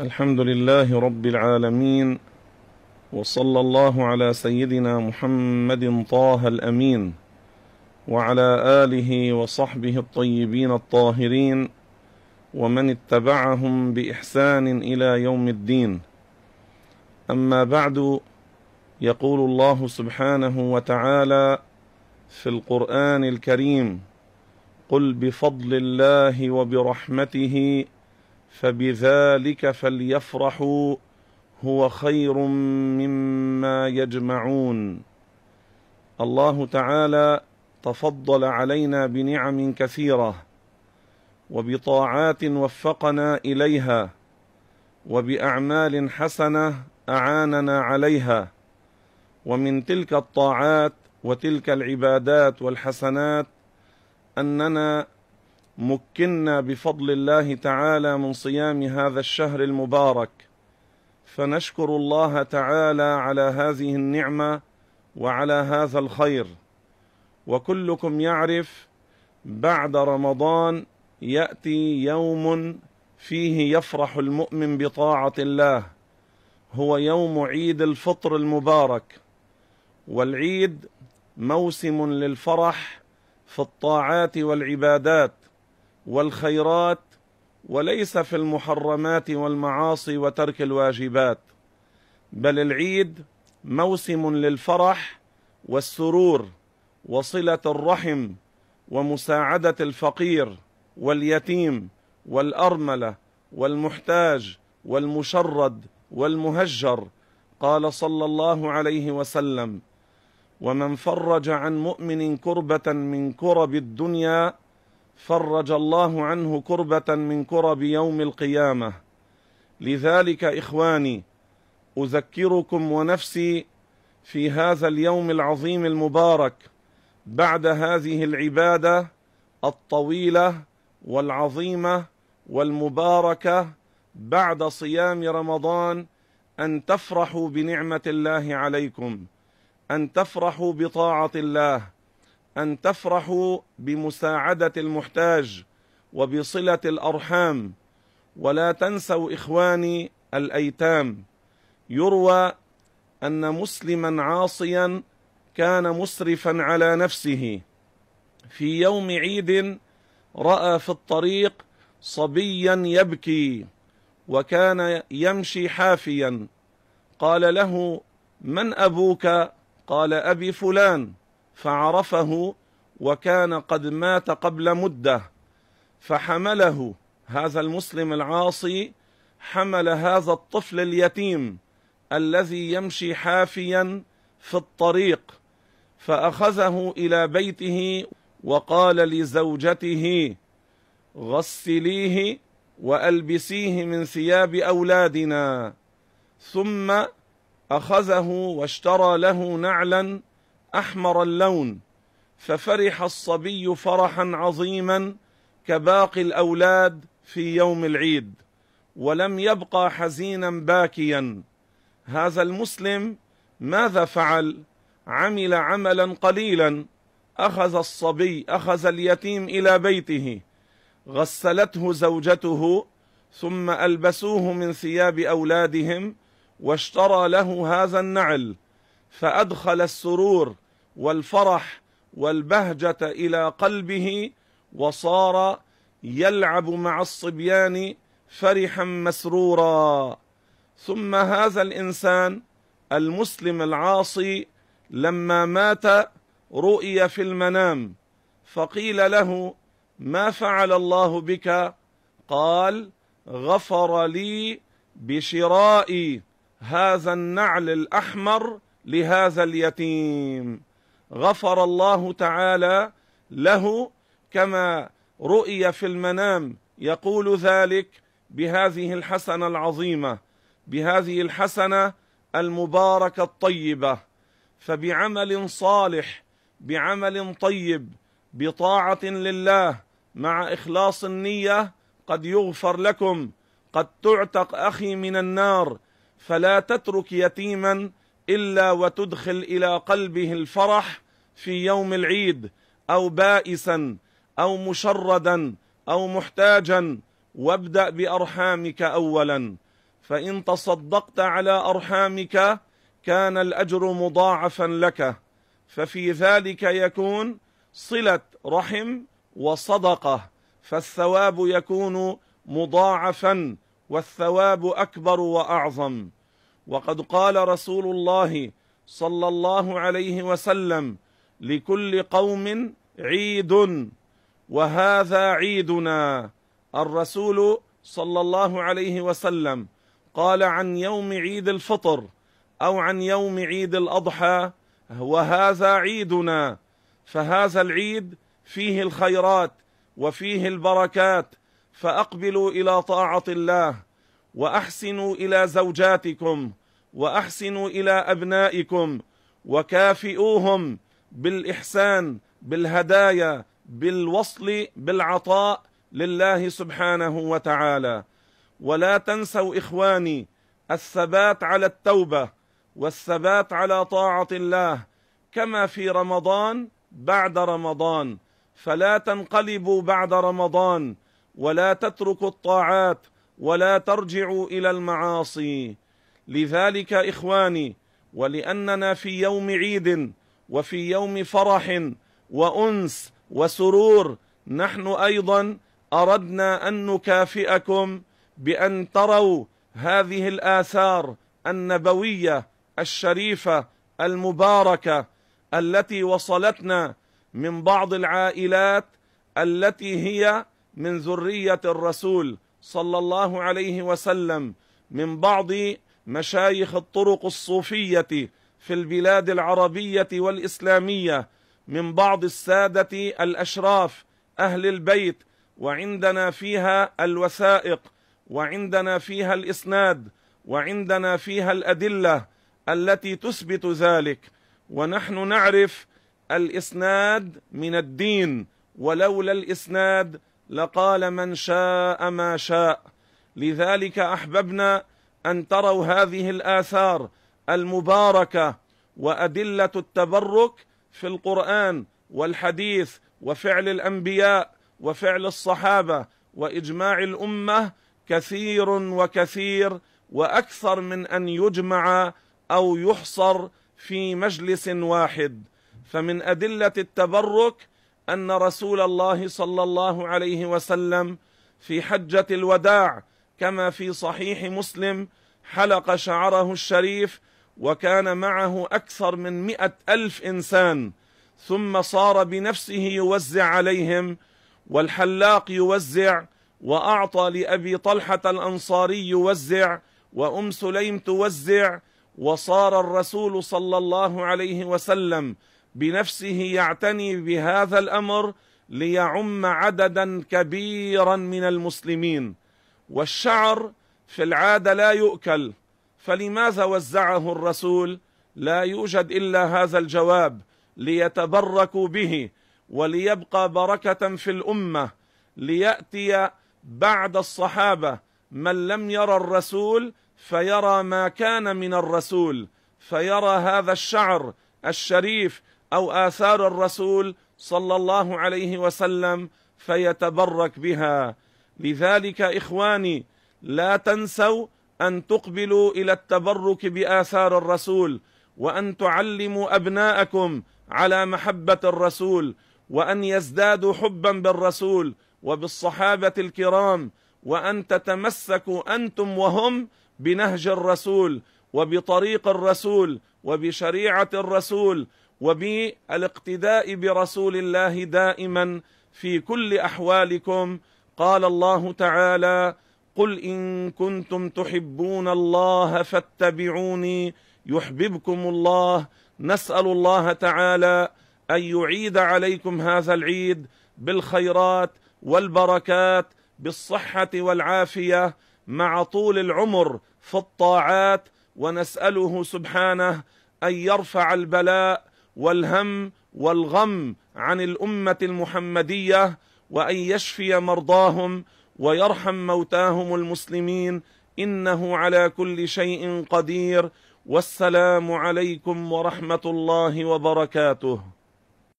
الحمد لله رب العالمين وصلى الله على سيدنا محمد طه الامين وعلى اله وصحبه الطيبين الطاهرين ومن اتبعهم باحسان الى يوم الدين اما بعد يقول الله سبحانه وتعالى في القران الكريم قل بفضل الله وبرحمته فبذلك فليفرحوا هو خير مما يجمعون الله تعالى تفضل علينا بنعم كثيرة وبطاعات وفقنا إليها وبأعمال حسنة أعاننا عليها ومن تلك الطاعات وتلك العبادات والحسنات أننا مكنا بفضل الله تعالى من صيام هذا الشهر المبارك فنشكر الله تعالى على هذه النعمة وعلى هذا الخير وكلكم يعرف بعد رمضان يأتي يوم فيه يفرح المؤمن بطاعة الله هو يوم عيد الفطر المبارك والعيد موسم للفرح في الطاعات والعبادات والخيرات وليس في المحرمات والمعاصي وترك الواجبات بل العيد موسم للفرح والسرور وصله الرحم ومساعده الفقير واليتيم والارمله والمحتاج والمشرد والمهجر قال صلى الله عليه وسلم ومن فرج عن مؤمن كربه من كرب الدنيا فرج الله عنه كربة من كرب يوم القيامة لذلك إخواني أذكركم ونفسي في هذا اليوم العظيم المبارك بعد هذه العبادة الطويلة والعظيمة والمباركة بعد صيام رمضان أن تفرحوا بنعمة الله عليكم أن تفرحوا بطاعة الله أن تفرحوا بمساعدة المحتاج وبصلة الأرحام ولا تنسوا إخواني الأيتام يروى أن مسلما عاصيا كان مسرفا على نفسه في يوم عيد رأى في الطريق صبيا يبكي وكان يمشي حافيا قال له من أبوك قال أبي فلان فعرفه وكان قد مات قبل مده فحمله هذا المسلم العاصي حمل هذا الطفل اليتيم الذي يمشي حافيا في الطريق فاخذه الى بيته وقال لزوجته غسليه والبسيه من ثياب اولادنا ثم اخذه واشترى له نعلا أحمر اللون ففرح الصبي فرحا عظيما كباقي الأولاد في يوم العيد ولم يبقى حزينا باكيا هذا المسلم ماذا فعل عمل عملا قليلا أخذ الصبي أخذ اليتيم إلى بيته غسلته زوجته ثم ألبسوه من ثياب أولادهم واشترى له هذا النعل فأدخل السرور والفرح والبهجة إلى قلبه وصار يلعب مع الصبيان فرحا مسرورا ثم هذا الإنسان المسلم العاصي لما مات رؤي في المنام فقيل له ما فعل الله بك قال غفر لي بشراء هذا النعل الأحمر لهذا اليتيم غفر الله تعالى له كما رؤي في المنام يقول ذلك بهذه الحسنة العظيمة بهذه الحسنة المباركة الطيبة فبعمل صالح بعمل طيب بطاعة لله مع إخلاص النية قد يغفر لكم قد تعتق أخي من النار فلا تترك يتيما إلا وتدخل إلى قلبه الفرح في يوم العيد أو بائسا أو مشردا أو محتاجا وابدأ بأرحامك أولا فإن تصدقت على أرحامك كان الأجر مضاعفا لك ففي ذلك يكون صلة رحم وصدقة فالثواب يكون مضاعفا والثواب أكبر وأعظم وقد قال رسول الله صلى الله عليه وسلم لكل قوم عيد وهذا عيدنا الرسول صلى الله عليه وسلم قال عن يوم عيد الفطر أو عن يوم عيد الأضحى وهذا عيدنا فهذا العيد فيه الخيرات وفيه البركات فأقبلوا إلى طاعة الله واحسنوا الى زوجاتكم واحسنوا الى ابنائكم وكافئوهم بالاحسان بالهدايا بالوصل بالعطاء لله سبحانه وتعالى ولا تنسوا اخواني الثبات على التوبه والثبات على طاعه الله كما في رمضان بعد رمضان فلا تنقلبوا بعد رمضان ولا تتركوا الطاعات ولا ترجعوا إلى المعاصي لذلك إخواني ولأننا في يوم عيد وفي يوم فرح وأنس وسرور نحن أيضا أردنا أن نكافئكم بأن تروا هذه الآثار النبوية الشريفة المباركة التي وصلتنا من بعض العائلات التي هي من ذرية الرسول صلى الله عليه وسلم من بعض مشايخ الطرق الصوفية في البلاد العربية والإسلامية من بعض السادة الأشراف أهل البيت وعندنا فيها الوثائق وعندنا فيها الإسناد وعندنا فيها الأدلة التي تثبت ذلك ونحن نعرف الإسناد من الدين ولولا الإسناد لقال من شاء ما شاء لذلك احببنا ان تروا هذه الاثار المباركه وادله التبرك في القران والحديث وفعل الانبياء وفعل الصحابه واجماع الامه كثير وكثير واكثر من ان يجمع او يحصر في مجلس واحد فمن ادله التبرك ان رسول الله صلى الله عليه وسلم في حجه الوداع كما في صحيح مسلم حلق شعره الشريف وكان معه اكثر من مئة الف انسان ثم صار بنفسه يوزع عليهم والحلاق يوزع واعطى لابي طلحه الانصاري يوزع وام سليم توزع وصار الرسول صلى الله عليه وسلم بنفسه يعتني بهذا الأمر ليعم عددا كبيرا من المسلمين والشعر في العادة لا يؤكل فلماذا وزعه الرسول لا يوجد إلا هذا الجواب ليتبركوا به وليبقى بركة في الأمة ليأتي بعد الصحابة من لم يرى الرسول فيرى ما كان من الرسول فيرى هذا الشعر الشريف او اثار الرسول صلى الله عليه وسلم فيتبرك بها لذلك اخواني لا تنسوا ان تقبلوا الى التبرك باثار الرسول وان تعلموا ابناءكم على محبه الرسول وان يزدادوا حبا بالرسول وبالصحابه الكرام وان تتمسكوا انتم وهم بنهج الرسول وبطريق الرسول وبشريعه الرسول وبالاقتداء برسول الله دائما في كل احوالكم قال الله تعالى قل ان كنتم تحبون الله فاتبعوني يحببكم الله نسال الله تعالى ان يعيد عليكم هذا العيد بالخيرات والبركات بالصحه والعافيه مع طول العمر في الطاعات ونساله سبحانه ان يرفع البلاء والهم والغم عن الأمة المحمدية وأن يشفي مرضاهم ويرحم موتاهم المسلمين إنه على كل شيء قدير والسلام عليكم ورحمة الله وبركاته